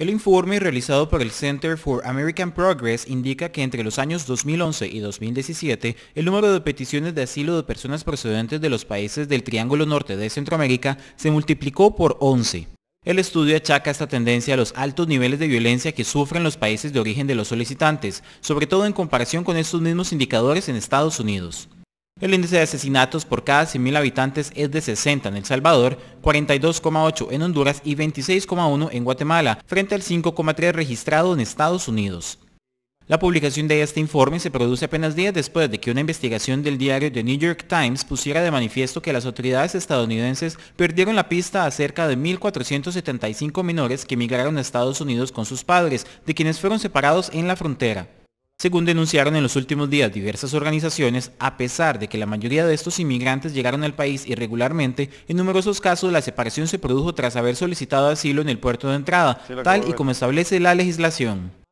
El informe realizado por el Center for American Progress indica que entre los años 2011 y 2017, el número de peticiones de asilo de personas procedentes de los países del Triángulo Norte de Centroamérica se multiplicó por 11. El estudio achaca esta tendencia a los altos niveles de violencia que sufren los países de origen de los solicitantes, sobre todo en comparación con estos mismos indicadores en Estados Unidos. El índice de asesinatos por cada 100.000 habitantes es de 60 en El Salvador, 42,8 en Honduras y 26,1 en Guatemala, frente al 5,3 registrado en Estados Unidos. La publicación de este informe se produce apenas días después de que una investigación del diario The New York Times pusiera de manifiesto que las autoridades estadounidenses perdieron la pista a cerca de 1.475 menores que emigraron a Estados Unidos con sus padres, de quienes fueron separados en la frontera. Según denunciaron en los últimos días diversas organizaciones, a pesar de que la mayoría de estos inmigrantes llegaron al país irregularmente, en numerosos casos la separación se produjo tras haber solicitado asilo en el puerto de entrada, tal y como establece la legislación.